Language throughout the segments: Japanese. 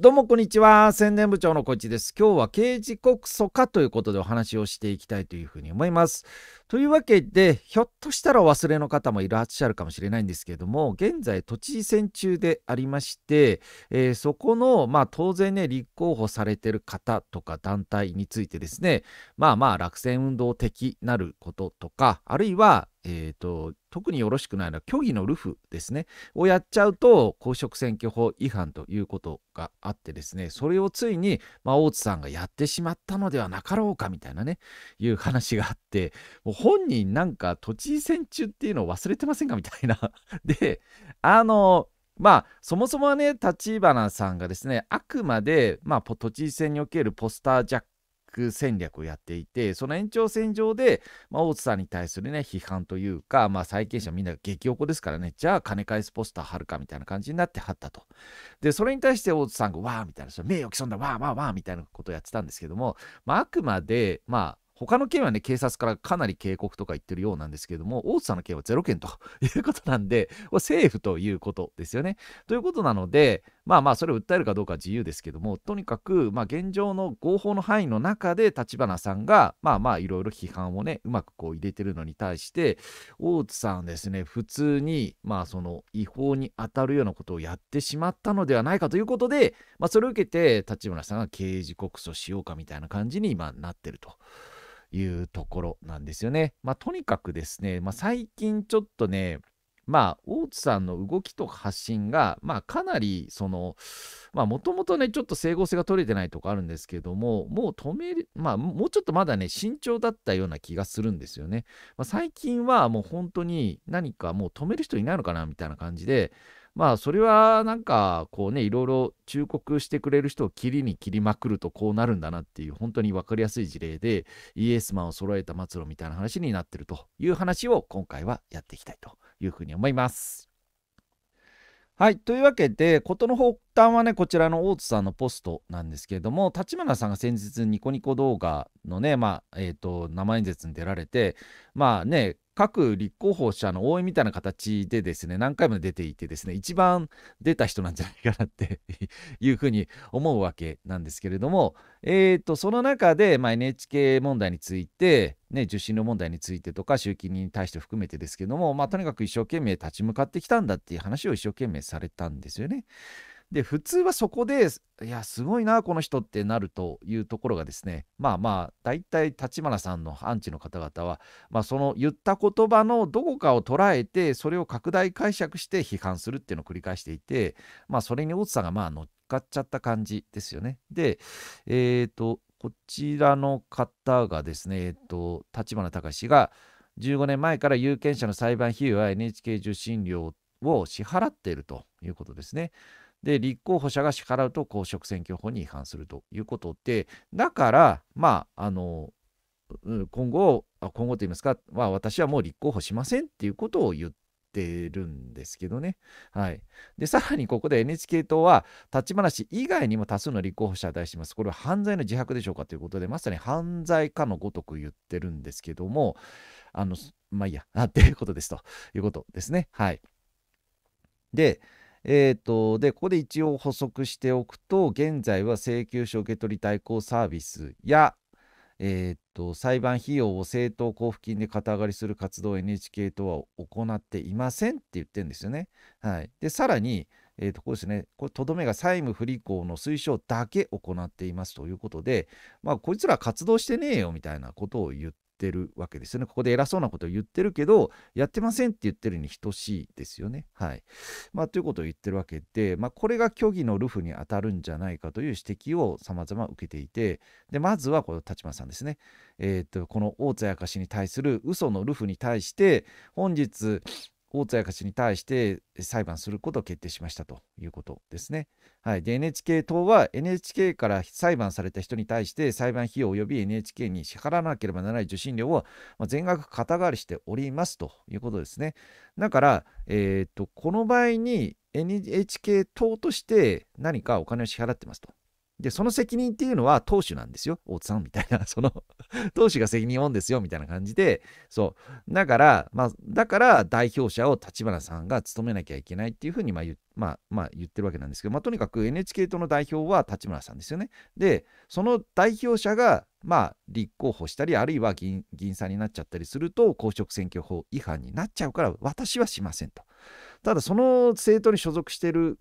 どうもこんにちは。宣伝部長のこっちです。今日は刑事告訴かということでお話をしていきたいというふうに思います。というわけで、ひょっとしたらお忘れの方もいらっしゃるかもしれないんですけれども、現在都知事選中でありまして、えー、そこの、まあ当然ね、立候補されてる方とか団体についてですね、まあまあ落選運動的なることとか、あるいはえーと、特によろしくないのは虚偽のルフですねをやっちゃうと公職選挙法違反ということがあってですねそれをついに、まあ、大津さんがやってしまったのではなかろうかみたいなねいう話があってもう本人なんか都知事選中っていうのを忘れてませんかみたいな。であのまあ、そもそもはね、立花さんがですね、あくまで、まあ、都知事選におけるポスタージャックク戦略をやっていて、その延長線上で、まあ、大津さんに対するね、批判というか、まあ、債権者みんなが激おこですからね、じゃあ金返すポスター貼るかみたいな感じになって貼ったと。で、それに対して大津さんが、わーみたいな、名誉毀損だ、わーわーわーみたいなことをやってたんですけども、まあ、あくまで、まあ、他の県はね、警察からかなり警告とか言ってるようなんですけども、大津さんの県はゼロ件と いうことなんで、政府ということですよね。ということなので、まあまあ、それを訴えるかどうかは自由ですけども、とにかく、まあ、現状の合法の範囲の中で、立花さんが、まあまあ、いろいろ批判をね、うまくこう入れてるのに対して、大津さんですね、普通に、まあ、その違法に当たるようなことをやってしまったのではないかということで、まあ、それを受けて、立花さんが刑事告訴しようかみたいな感じに今なってると。いうところなんですよね。まあ、とにかくですね、まあ、最近ちょっとね、まあ、大津さんの動きとか発信が、まあ、かなりその、まあ、もともとね、ちょっと整合性が取れてないとこあるんですけども、もう止める、まあ、もうちょっとまだね、慎重だったような気がするんですよね。まあ、最近はもう本当に何かもう止める人いないのかなみたいな感じで、まあそれはなんかこうねいろいろ忠告してくれる人を切りに切りまくるとこうなるんだなっていう本当に分かりやすい事例でイエスマンを揃えた末路みたいな話になってるという話を今回はやっていきたいというふうに思います。はい。というわけで、事の方端はねこちらの大津さんのポストなんですけれども立花さんが先日ニコニコ動画のねまあえっ、ー、と生演説に出られてまあね各立候補者の応援みたいな形でですね何回も出ていてですね一番出た人なんじゃないかなって いうふうに思うわけなんですけれども、えーと、とその中で、まあ、NHK 問題について、ね、受信料問題についてとか集金に対して含めてですけども、まあ、とにかく一生懸命立ち向かってきたんだっていう話を一生懸命されたんですよね。で普通はそこでいやすごいなこの人ってなるというところがですねまあまあ大体立花さんのアンチの方々は、まあ、その言った言葉のどこかを捉えてそれを拡大解釈して批判するっていうのを繰り返していて、まあ、それに大津さんがまあ乗っかっちゃった感じですよね。で、えーと、こちらの方がですね、えーと立花隆が15年前から有権者の裁判費用や NHK 受信料を支払っているということですね。で立候補者が支払うと公職選挙法に違反するということでだからまああの今後今後といいますか、まあ、私はもう立候補しませんっていうことを言っててるんですけどね。はい。で、さらにここで NHK 党は、立ち話以外にも多数の立候補者を出してます。これは犯罪の自白でしょうかということで、まさに犯罪かのごとく言ってるんですけども、あの、まあいいや、っていうことですということですね。はい。で、えーと、でここで一応補足しておくと現在は請求書受取代行サービスや、えーと裁判費用を政党交付金で肩上がりする活動を NHK とは行っていませんって言ってるんですよね。はい、でさらに、えーとこうですね、これとどめが債務不履行の推奨だけ行っていますということで、まあ、こいつら活動してねえよみたいなことを言っってるわけですよね。ここで偉そうなことを言ってるけど、やってませんって言ってるに等しいですよね。はい。まあ、ということを言ってるわけで、まあ、これが虚偽のルフに当たるんじゃないかという指摘を様々受けていて、で、まずはこの立花さんですね。えっ、と、この大津明氏に対する嘘のルフに対して、本日、大津明氏に対して裁判することを決定しましたということですね。はい、で NHK 党は NHK から裁判された人に対して裁判費用及び NHK に支払わなければならない受信料を全額肩代わりしておりますということですね。だから、えー、っとこの場合に NHK 党として何かお金を支払ってますと。で、その責任っていうのは投手なんですよ。大津さんみたいな。その投手が責任を負うんですよ。みたいな感じで、そう。だから、まあ、だから代表者を立花さんが務めなきゃいけないっていうふうに、まあ言、まあ、まあ、言ってるわけなんですけど、まあ、とにかく NHK 党の代表は立花さんですよね。で、その代表者が、まあ、立候補したり、あるいは銀議員さんになっちゃったりすると、公職選挙法違反になっちゃうから、私はしませんと。ただ、その政党に所属してる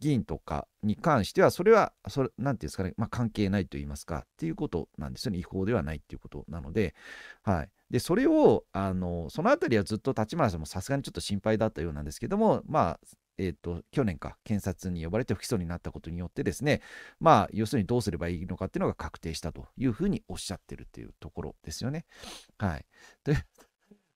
議員とかに関しては、それは、それ、なんていうんですかね、まあ、関係ないと言いますか、っていうことなんですよね。違法ではないっていうことなので、はい。で、それを、あの、そのあたりはずっと立花さんもさすがにちょっと心配だったようなんですけども、まあ、えっ、ー、と、去年か、検察に呼ばれて不起訴になったことによってですね、まあ、要するにどうすればいいのかっていうのが確定したというふうにおっしゃってるっていうところですよね。はい。で、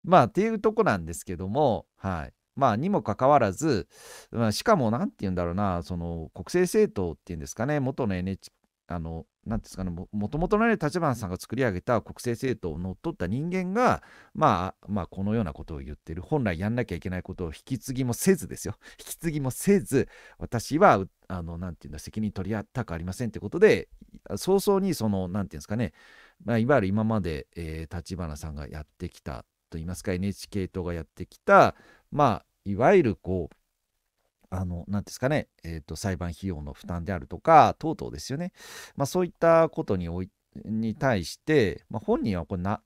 まあ、っていうとこなんですけども、はい。まあ、にもかかわらず、まあ、しかも何て言うんだろうなその国政政党っていうんですかね元の NHK あのなんですかねもともとの立花さんが作り上げた国政政党を乗っ取った人間が、まあ、まあこのようなことを言ってる本来やんなきゃいけないことを引き継ぎもせずですよ 引き継ぎもせず私はあのなんていうんだ責任取り合ったくありませんってことで早々にそのなんていうんですかね、まあ、いわゆる今まで立花、さんがやってきたといいますか NHK 党がやってきたまあ、いわゆるこう、あの、なですかね、えっ、ー、と、裁判費用の負担であるとか、等々ですよね。まあ、そういったことにおいに対して、まあ、本人はこれな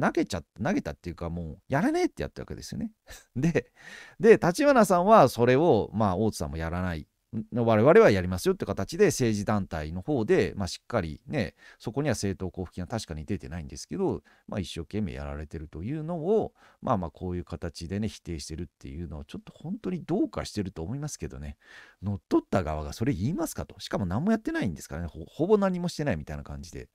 投げちゃ投げたっていうかもうやらねえってやったわけですよね。でで立花さんはそれを、まあ、大津さんもやらない我々はやりますよって形で政治団体の方で、まあ、しっかりねそこには政党交付金は確かに出てないんですけど、まあ、一生懸命やられてるというのをまあまあこういう形でね否定してるっていうのをちょっと本当にどうかしてると思いますけどね乗っ取った側がそれ言いますかとしかも何もやってないんですからねほぼ何もしてないみたいな感じで。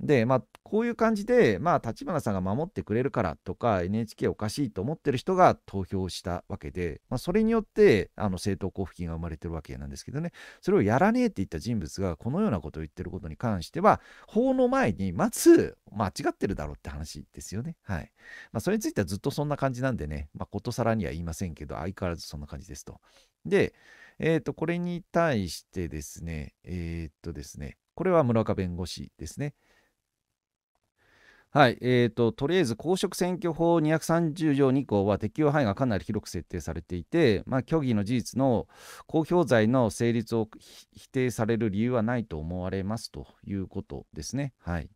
で、まあ、こういう感じで、まあ、立花さんが守ってくれるからとか、NHK おかしいと思ってる人が投票したわけで、まあ、それによって、あの、政党交付金が生まれてるわけなんですけどね、それをやらねえって言った人物が、このようなことを言ってることに関しては、法の前に、まず、間違ってるだろうって話ですよね。はい。まあ、それについてはずっとそんな感じなんでね、まあ、ことさらには言いませんけど、相変わらずそんな感じですと。で、えっ、ー、と、これに対してですね、えっ、ー、とですね、これは村岡弁護士ですね。はい、えーと、とりあえず公職選挙法230条2項は適用範囲がかなり広く設定されていて、まあ、虚偽の事実の公表罪の成立を否定される理由はないと思われますということですね。はい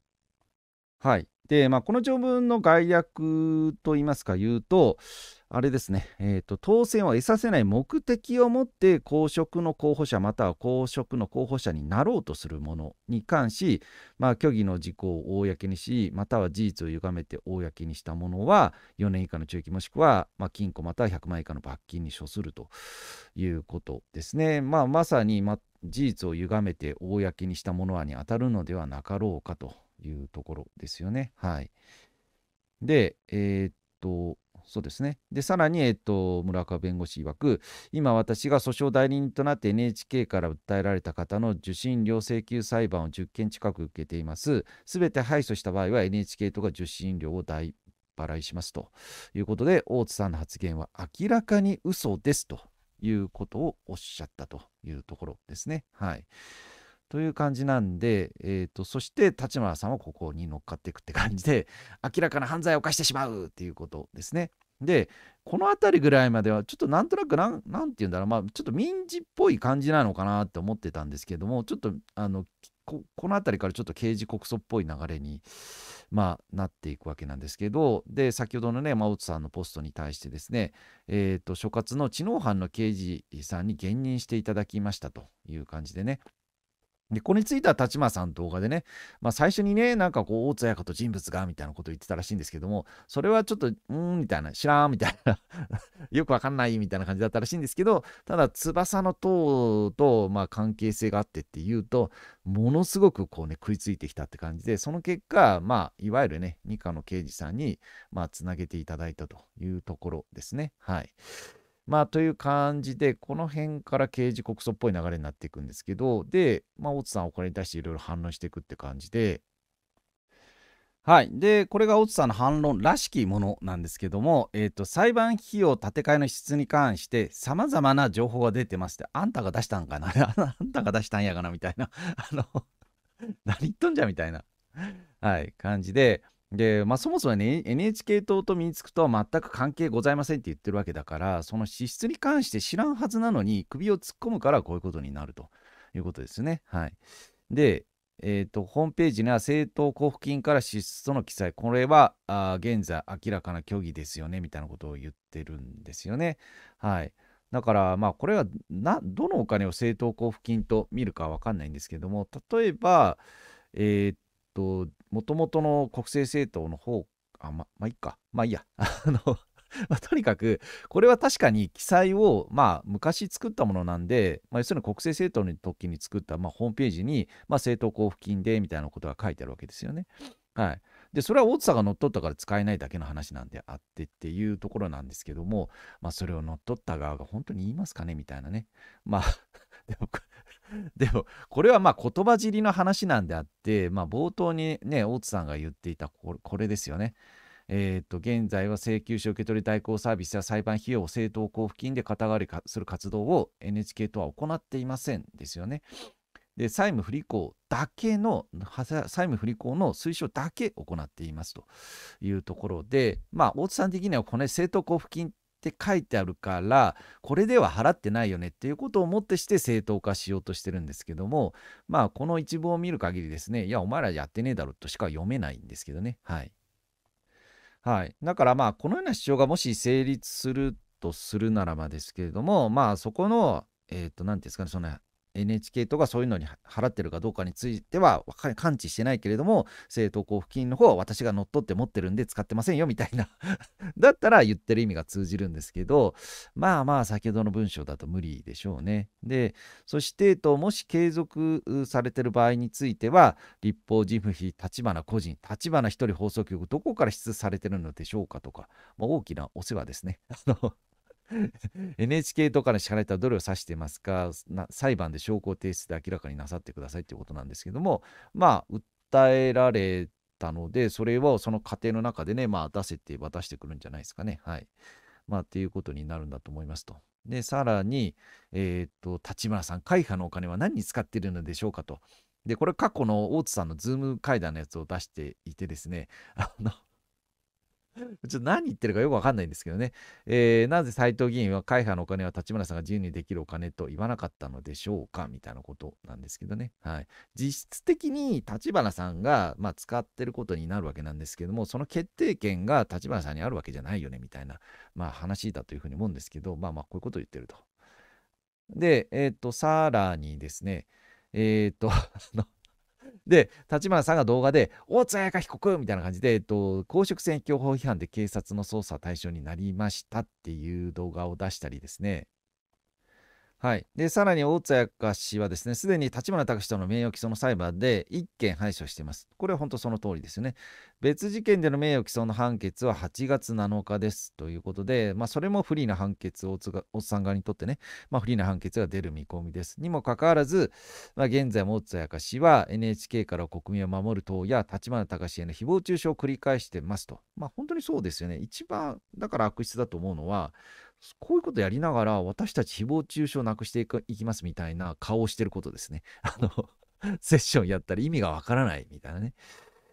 はい。で、まあ、この条文の概略といいますか言うと、あれですね、えーと、当選を得させない目的を持って公職の候補者または公職の候補者になろうとするものに関し、まあ、虚偽の事項を公にし、または事実を歪めて公にしたものは、4年以下の懲役もしくは、まあ、禁錮または100万以下の罰金に処するということですね。まあ、まさに、ま、事実を歪めて公にしたものはに当たるのではなかろうかというところですよね。はい。で、えー、っと、そうですね。で、さらに、えっと、村岡弁護士曰く、今私が訴訟代理人となって NHK から訴えられた方の受信料請求裁判を10件近く受けています。すべて敗訴した場合は NHK とか受信料を代払いしますということで、大津さんの発言は明らかに嘘ですということをおっしゃったというところですね。はい。という感じなんで、えーと、そして立花さんはここに乗っかっていくって感じで 明らかな犯罪を犯してしまうっていうことですね。でこの辺りぐらいまではちょっとなんとなく何て言うんだろう、まあ、ちょっと民事っぽい感じなのかなって思ってたんですけどもちょっとあのこの辺りからちょっと刑事告訴っぽい流れに、まあ、なっていくわけなんですけどで先ほどのね真内さんのポストに対してですね、えーと、所轄の知能犯の刑事さんに現任していただきましたという感じでねで、これについては立花さん動画でね、まあ、最初にね、なんかこう、大津彩香と人物がみたいなことを言ってたらしいんですけども、それはちょっと、うーん、みたいな、知らん、みたいな、よくわかんない、みたいな感じだったらしいんですけど、ただ、翼の塔と、まあ、関係性があってっていうと、ものすごくこうね、食いついてきたって感じで、その結果、まあ、いわゆるね、二課の刑事さんに、まあ、つなげていただいたというところですね。はい。まあという感じで、この辺から刑事告訴っぽい流れになっていくんですけど、で、まあ、大津さんはこれに対していろいろ反論していくって感じで、はい。で、これが大津さんの反論らしきものなんですけども、えっ、ー、と、裁判費用建て替えの質に関して、さまざまな情報が出てまして、あんたが出したんかな あんたが出したんやかなみたいな、あの何言っとんじゃみたいな、はい、感じで、で、まあ、そもそも、ね、NHK 党と身につくとは全く関係ございませんって言ってるわけだからその資質に関して知らんはずなのに首を突っ込むからこういうことになるということですね。はい、で、えーと、ホームページには政党交付金から支出との記載、これはあ現在明らかな虚偽ですよねみたいなことを言ってるんですよね。はい、だから、まあ、これはなどのお金を政党交付金と見るかわかんないんですけども、例えば、えっ、と、もともとの国政政党の方、あ、ま、まあ、いっか。まあいいや。あの まあ、とにかく、これは確かに記載を、まあ、昔作ったものなんで、まあ、要するに国政政党の時に作った、まあ、ホームページに、まあ、政党交付金でみたいなことが書いてあるわけですよね。はい。で、それは大津さんが乗っ取ったから使えないだけの話なんであってっていうところなんですけども、まあ、それを乗っ取った側が本当に言いますかねみたいなね。まあ、でも でもこれはまあ言葉尻の話なんであって、まあ、冒頭にね大津さんが言っていたこれですよね。えー、と現在は請求書受取代行サービスや裁判費用を政党交付金で肩代わりする活動を NHK とは行っていませんですよね。で債務不履行だけの債務不履行の推奨だけ行っていますというところでまあ大津さん的にはこの政党交付金って書いてあるからこれでは払ってないよねっていうことをもってして正当化しようとしてるんですけどもまあこの一部を見る限りですねいやお前らやってねえだろとしか読めないんですけどねはい。はい、だからまあこのような主張がもし成立するとするならばですけれどもまあそこのえっ、ー、と何て言うんですかねその NHK とかそういうのに払ってるかどうかについては感知してないけれども政党交付金の方は私が乗っ取って持ってるんで使ってませんよみたいな だったら言ってる意味が通じるんですけどまあまあ先ほどの文章だと無理でしょうね。でそしてともし継続されてる場合については立法事務費立花個人立花一人放送局どこから出されてるのでしょうかとか、まあ、大きなお世話ですね。NHK とかに支払いたはどれを指していますか裁判で証拠を提出で明らかになさってくださいということなんですけどもまあ訴えられたのでそれをその過程の中でね、まあ、出せて渡してくるんじゃないですかね。はいまあ、っていうことになるんだと思いますと。でさらに、えー、っと立花さん会派のお金は何に使っているのでしょうかと。でこれ過去の大津さんのズーム会談のやつを出していてですねあの ちょっと何言ってるかよくわかんないんですけどね。えー、なぜ斎藤議員は会派のお金は立花さんが自由にできるお金と言わなかったのでしょうかみたいなことなんですけどね。はい。実質的に立花さんが、まあ、使ってることになるわけなんですけども、その決定権が立花さんにあるわけじゃないよねみたいな、まあ、話だというふうに思うんですけど、まあまあこういうことを言ってると。で、えっ、ー、と、さらにですね、えっ、ー、と、で、立花さんが動画で、大津彩香被告みたいな感じで、えっと、公職選挙法違反で警察の捜査対象になりましたっていう動画を出したりですね、はい、でさらに大津彩氏はですねすでに立花隆との名誉毀損の裁判で1件敗訴しています。これは本当その通りですよね。別事件での名誉毀損の判決は8月7日ですということで、まあ、それも不利な判決を大津がさん側にとってね、まあ、不利な判決が出る見込みです。にもかかわらず、まあ、現在も大津彩氏は NHK から国民を守る党や立花隆への誹謗中傷を繰り返してますと。まあ、本当にそうですよね。一番だから悪質だと思うのはこういうことやりながら、私たち誹謗中傷なくしていきますみたいな顔をしてることですね。あの、セッションやったら意味がわからないみたいなね、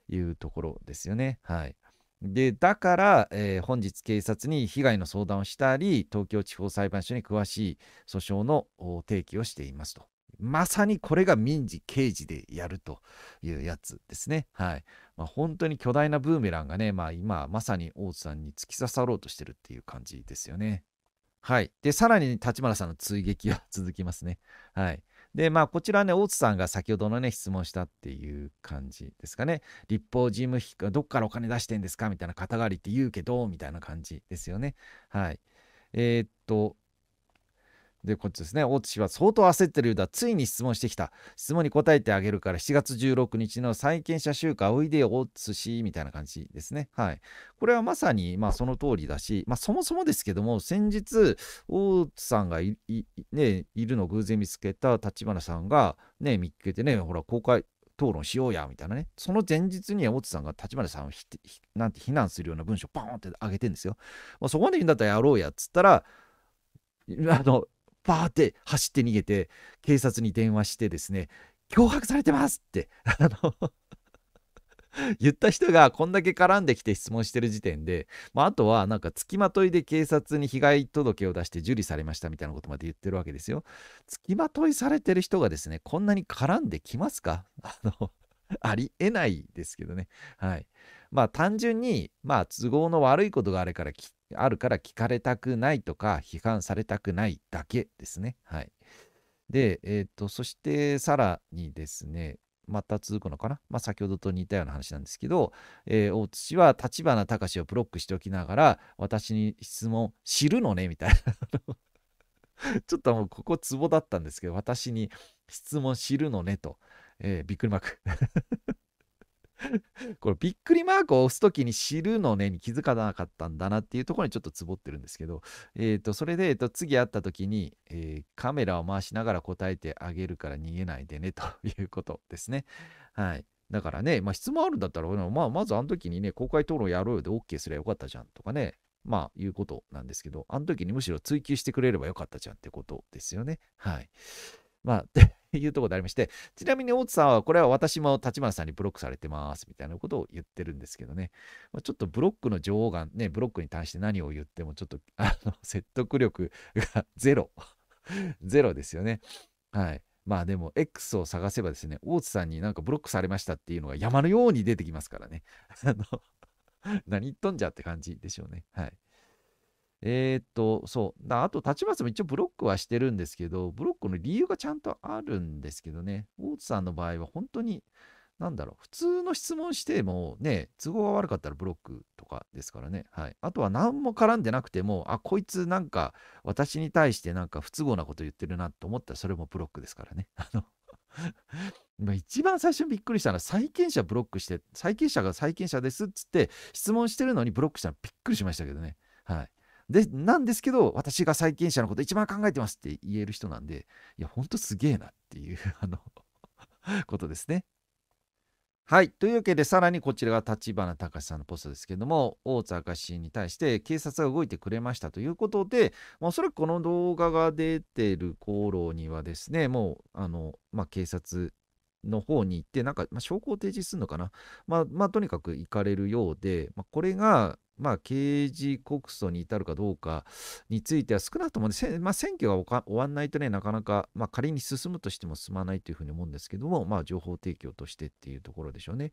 いうところですよね。はい。で、だから、えー、本日警察に被害の相談をしたり、東京地方裁判所に詳しい訴訟の提起をしていますと。まさにこれが民事、刑事でやるというやつですね。はい。まあ、本当に巨大なブーメランがね、まあ今、まさに大津さんに突き刺さろうとしてるっていう感じですよね。はい。で、さらに立花さんの追撃は 続きますね。はい。で、まあ、こちらね、大津さんが先ほどのね、質問したっていう感じですかね。立法事務費どっからお金出してんですかみたいな肩代わりって言うけど、みたいな感じですよね。はい。えー、っと、で、こっちですね。大津氏は相当焦ってるようだ。ついに質問してきた。質問に答えてあげるから、7月16日の債権者集会、おいでよ、大津氏、みたいな感じですね。はい。これはまさに、まあ、その通りだし、まあ、そもそもですけども、先日、大津さんがいい、ね、いるのを偶然見つけた立花さんが、ね、見つけてね、ほら、公開、討論しようやみたいなね、その前日に大津さんが立花さんをひなんて非難するような文章をポーンって上げてんですよ。まあ、そこまで言うんだったらやろうやっつったら、あのバーって走って逃げて、警察に電話してですね、脅迫されてますって、あの 言った人がこんだけ絡んできて質問してる時点で、まああ、とはなんか付きまといで警察に被害届を出して受理されましたみたいなことまで言ってるわけですよ。付きまといされてる人がですね、こんなに絡んできますか あのありえないですけどね。はい。まあ単純に、まあ都合の悪いことがあれからあるから聞かれたくないとか批判されたくないだけですね。はい。で、えっ、と、そしてさらにですね、また続くのかな、まあ、先ほどと似たような話なんですけど、えー、大津氏は立花隆をブロックしておきながら、私に質問、知るのねみたいな。ちょっともうここツボだったんですけど、私に質問知るのねと、えー、びっくりマーク これびっくりマークを押す時に知るのねに気づかなかったんだなっていうところにちょっとつぼってるんですけど、えー、とそれで、えー、と次会った時に、えー、カメラを回しながら答えてあげるから逃げないでねということですね。はい。だからね、まあ、質問あるんだったら、まあ、まずあの時にね、公開討論やろうよで OK すればよかったじゃんとかね、まあ、いうことなんですけど、あの時にむしろ追求してくれればよかったじゃんってことですよね。はい。まあ、いうところでありまして、ちなみに大津さんは、これは私も立花さんにブロックされてますみたいなことを言ってるんですけどね、ちょっとブロックの女王がね、ブロックに対して何を言っても、ちょっとあの 説得力がゼロ、ゼロですよね。はい。まあでも X を探せばですね、大津さんになんかブロックされましたっていうのが山のように出てきますからね。あの、何言っとんじゃって感じでしょうね。はい。えー、っと、そう。あと、立松も一応ブロックはしてるんですけど、ブロックの理由がちゃんとあるんですけどね、大津さんの場合は本当に、なんだろう、普通の質問してもね、都合が悪かったらブロックとかですからね。はい。あとは何も絡んでなくても、あ、こいつなんか私に対してなんか不都合なこと言ってるなと思ったらそれもブロックですからね。あの 一番最初にびっくりしたのは債権者ブロックして、債権者が債権者ですっつって質問してるのにブロックしたのびっくりしましたけどね。はい。でなんですけど私が債権者のこと一番考えてますって言える人なんでいやほんとすげえなっていう あのことですね。はい。というわけで、さらにこちらが立花隆さんのポストですけども、大津明石に対して警察が動いてくれましたということで、おそらくこの動画が出てる頃にはですね、もう、あの、まあ、警察の方に行って、なんか、まあ、証拠を提示するのかな。まあ、まあ、とにかく行かれるようで、まあ、これが、まあ、刑事告訴に至るかどうかについては少なくとも、ね、まあ、選挙が終わんないとね、なかなか、まあ、仮に進むとしても進まないというふうに思うんですけども、まあ、情報提供としてっていうところでしょうね。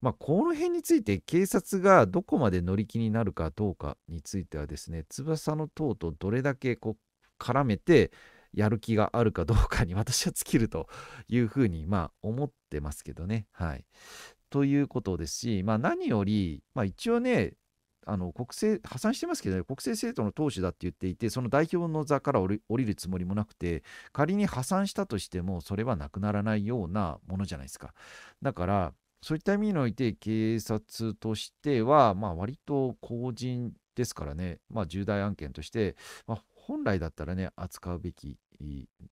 まあ、この辺について、警察がどこまで乗り気になるかどうかについてはですね、翼の塔とどれだけこう絡めて、やる気があるかどうかに 私は尽きるというふうに、まあ、思ってますけどね。はい。ということですし、まあ、何より、まあ、一応ね、あの国政破産してますけど、ね、国政政党の党首だって言っていて、その代表の座から降りるつもりもなくて、仮に破産したとしても、それはなくならないようなものじゃないですか。だから、そういった意味において、警察としては、まあ、割と公人ですからね、まあ、重大案件として、まあ、本来だったらね、扱うべき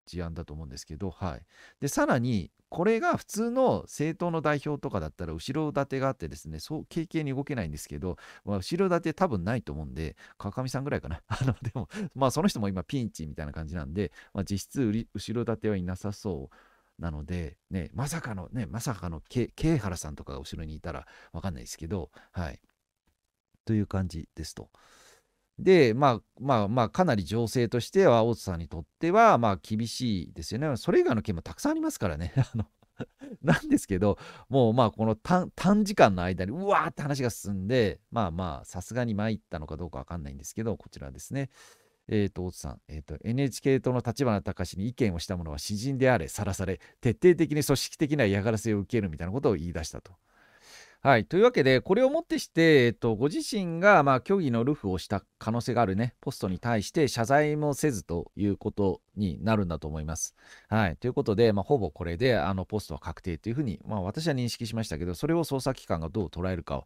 事案だと思うんですけど、はい。で、さらに、これが普通の政党の代表とかだったら、後ろ盾があってですね、そう、軽々に動けないんですけど、まあ、後ろ盾多分ないと思うんで、川上さんぐらいかな。あの、でも、まあ、その人も今ピンチみたいな感じなんで、まあ、実質後ろ盾はいなさそう。なので、ね、まさかの、ね、まさかの、け、慶原さんとかが後ろにいたらわかんないですけど、はい。という感じですと。で、まあまあまあ、かなり情勢としては、大津さんにとっては、まあ厳しいですよね。それ以外の件もたくさんありますからね。あの なんですけど、もうまあこの短時間の間にうわーって話が進んで、まあまあさすがに参ったのかどうかわかんないんですけど、こちらですね。えっ、ー、と、大津さん、えっ、ー、と、NHK 党の立花隆に意見をした者は詩人であれ、さらされ、徹底的に組織的な嫌がらせを受けるみたいなことを言い出したと。はい。というわけで、これをもってして、えっと、ご自身が、まあ、虚偽のルフをした可能性があるね、ポストに対して謝罪もせずということになるんだと思います。はい、ということで、まあ、ほぼこれであのポストは確定というふうに、まあ、私は認識しましたけどそれを捜査機関がどう捉えるかは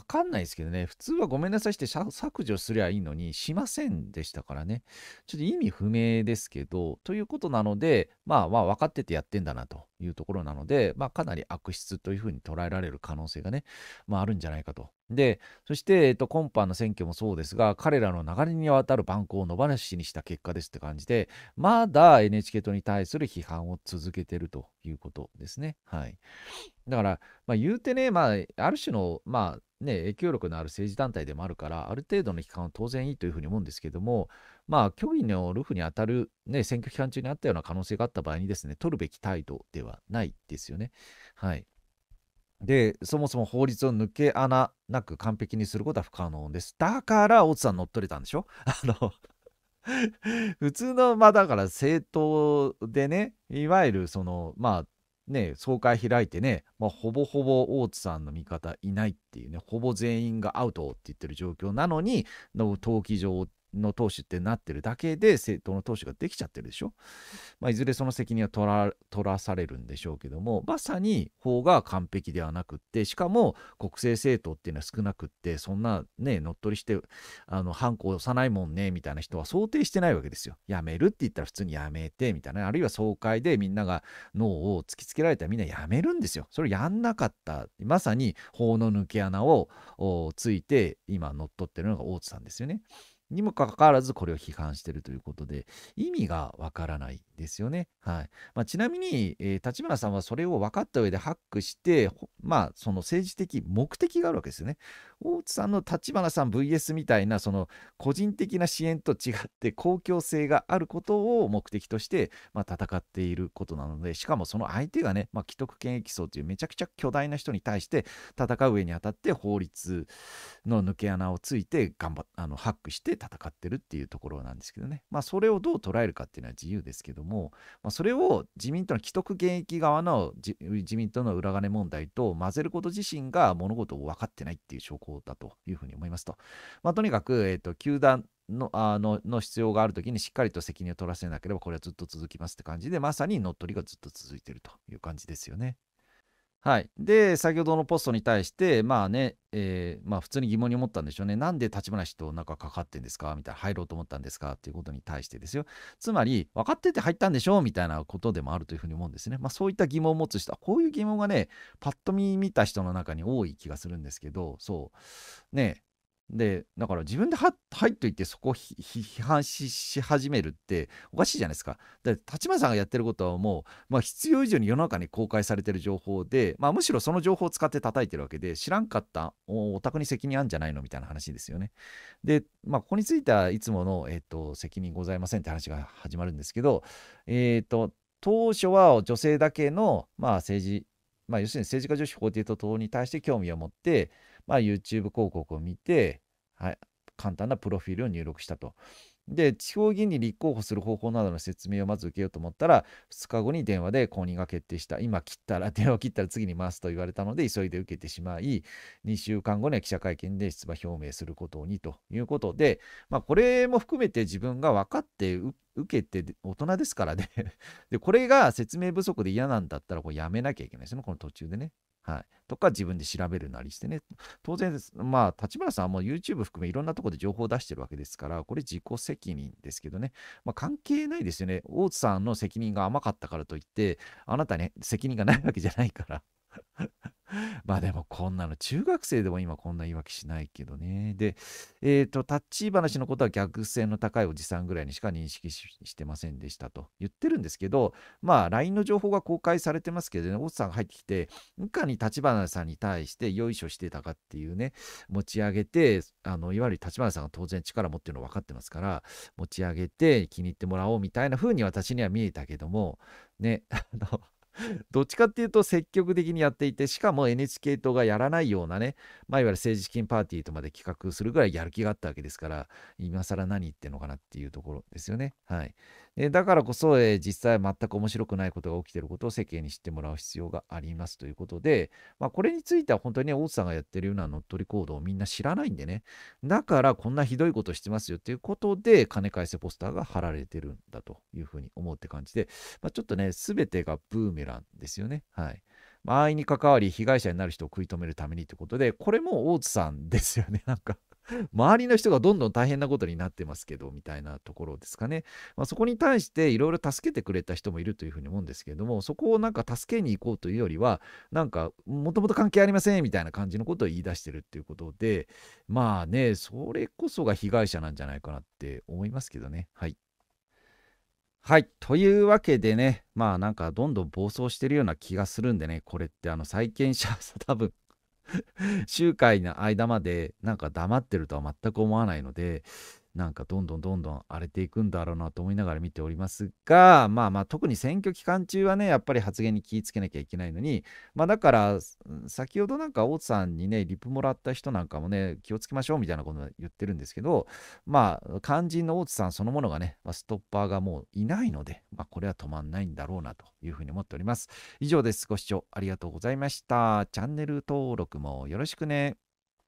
分かんないですけどね普通はごめんなさいして削除すりゃいいのにしませんでしたからねちょっと意味不明ですけどということなので、まあ、まあ分かっててやってんだなというところなので、まあ、かなり悪質というふうに捉えられる可能性がね、まあ、あるんじゃないかとで、そして、えっと、今般の選挙もそうですが、彼らの流れにわたる蛮行を野放しにした結果ですって感じで、まだ NHK 党に対する批判を続けてるということですね。はい。だから、まあ、言うてね、まあ、ある種の、まあ、ね、影響力のある政治団体でもあるから、ある程度の批判は当然いいというふうに思うんですけども、まあ、虚偽のルフに当たる、ね、選挙期間中にあったような可能性があった場合にですね、取るべき態度ではないですよね。はい。で、そもそも法律を抜け穴なく完璧にすることは不可能です。だから、大津さん乗っ取れたんでしょ あの 普通の、まあだから政党でね、いわゆるその、まあね、総会開いてね、まあ、ほぼほぼ大津さんの味方いないっていうね、ほぼ全員がアウトって言ってる状況なのに、の登記上の投資ってなってるだけで政党の投資ができちゃってるでしょ、まあ、いずれその責任は取らされるんでしょうけどもまさに法が完璧ではなくってしかも国政政党っていうのは少なくってそんなね乗っ取りしてあの反抗を押さないもんねみたいな人は想定してないわけですよ。やめるって言ったら普通にやめてみたいなあるいは総会でみんなが脳を突きつけられたらみんなやめるんですよ。それやんなかったまさに法の抜け穴をついて今乗っ取ってるのが大津さんですよね。にもかかわらずこれを批判しているということで意味がわからないですよね。はいまあ、ちなみに、えー、立花さんはそれを分かった上でハックして、まあ、その政治的目的があるわけですよね。大津さんの立花さん VS みたいなその個人的な支援と違って公共性があることを目的として、まあ、戦っていることなのでしかもその相手がね、まあ、既得権益層というめちゃくちゃ巨大な人に対して戦う上にあたって法律の抜け穴をついて頑張あのハックして戦ってるっていうところなんですけどね、まあ、それをどう捉えるかっていうのは自由ですけどもも、まあ、それを自民党の既得権益側の自民党の裏金問題と混ぜること自身が物事を分かってないっていう証拠だというふうに思いますと。まあ、とにかく、えーと、と球団のあのの必要があるときにしっかりと責任を取らせなければこれはずっと続きますって感じでまさに乗っ取りがずっと続いているという感じですよね。はい、で先ほどのポストに対してまあね、えー、まあ、普通に疑問に思ったんでしょうねなんで立花氏となかかってんですかみたいな入ろうと思ったんですかっていうことに対してですよつまり分かってて入ったんでしょうみたいなことでもあるというふうに思うんですね、まあ、そういった疑問を持つ人こういう疑問がねパッと見見た人の中に多い気がするんですけどそうねでだから自分で入っといてそこを批判し始めるっておかしいじゃないですか。で立花さんがやってることはもう、まあ、必要以上に世の中に公開されてる情報で、まあ、むしろその情報を使って叩いてるわけで知らんかったお宅に責任あるんじゃないのみたいな話ですよね。で、まあ、ここについてはいつもの、えーと、責任ございませんって話が始まるんですけど、えーと、と当初は女性だけの、まあ、政治まあ、要するに政治家女子法廷と党に対して興味を持って、まあ、YouTube 広告を見て、はい、簡単なプロフィールを入力したと。で、地方議員に立候補する方法などの説明をまず受けようと思ったら、2日後に電話で公認が決定した。今切ったら、電話を切ったら次に回すと言われたので、急いで受けてしまい、2週間後には記者会見で出馬表明することにということで、まあ、これも含めて自分が分かって受けて大人ですからねで、これが説明不足で嫌なんだったら、やめなきゃいけないですね、この途中でね。はい、とか自分で調べるなりしてね、当然、まあ、立花さんも YouTube 含めいろんなところで情報を出してるわけですから、これ自己責任ですけどね、まあ、関係ないですよね。大津さんの責任が甘かったからといって、あなたね、責任がないわけじゃないから。まあでもこんなの中学生でも今こんな言い訳しないけどね。で、えっ、ー、と、タッチ話のことは逆性の高いおじさんぐらいにしか認識してませんでしたと言ってるんですけど、まあ LINE の情報が公開されてますけどね、大津さんが入ってきて、いかに立花さんに対してよいしょしてたかっていうね、持ち上げて、あの、いわゆる立花さんが当然力持ってるの分かってますから、持ち上げて気に入ってもらおうみたいな風に私には見えたけども、ね、あの、どっちかっていうと積極的にやっていて、しかも NHK 党がやらないようなね、まあ、いわゆる政治資金パーティーとまで企画するぐらいやる気があったわけですから、今更何言ってんのかなっていうところですよね。はい。えだからこそ、え実際全く面白くないことが起きていることを世間に知ってもらう必要がありますということで、まあ、これについては本当にね、大津さんがやってるような乗っ取り行動をみんな知らないんでね、だからこんなひどいことしてますよということで、金返せポスターが貼られてるんだというふうに思うって感じで、まあ、ちょっとね、すべてがブーメランですよね。はい。まあ、安易に関わり、被害者になる人を食い止めるためにということで、これも大津さんですよね、なんか 周りの人がどんどん大変なことになってますけどみたいなところですかね、まあ、そこに対していろいろ助けてくれた人もいるというふうに思うんですけれどもそこをなんか助けに行こうというよりはなんかもともと関係ありませんみたいな感じのことを言い出してるっていうことでまあねそれこそが被害者なんじゃないかなって思いますけどねはい。はい。というわけでね、まあなんかどんどん暴走してるような気がするんでね、これってあの債権者、多分 集会の間までなんか黙ってるとは全く思わないのでなんかどんどんどんどん荒れていくんだろうなと思いながら見ておりますが、まあまあ特に選挙期間中はね、やっぱり発言に気をつけなきゃいけないのに、まあだから、先ほどなんか大津さんにね、リプもらった人なんかもね、気をつけましょうみたいなこと言ってるんですけど、まあ肝心の大津さんそのものがね、ストッパーがもういないので、まあこれは止まんないんだろうなというふうに思っております。以上です。ご視聴ありがとうございました。チャンネル登録もよろしくね。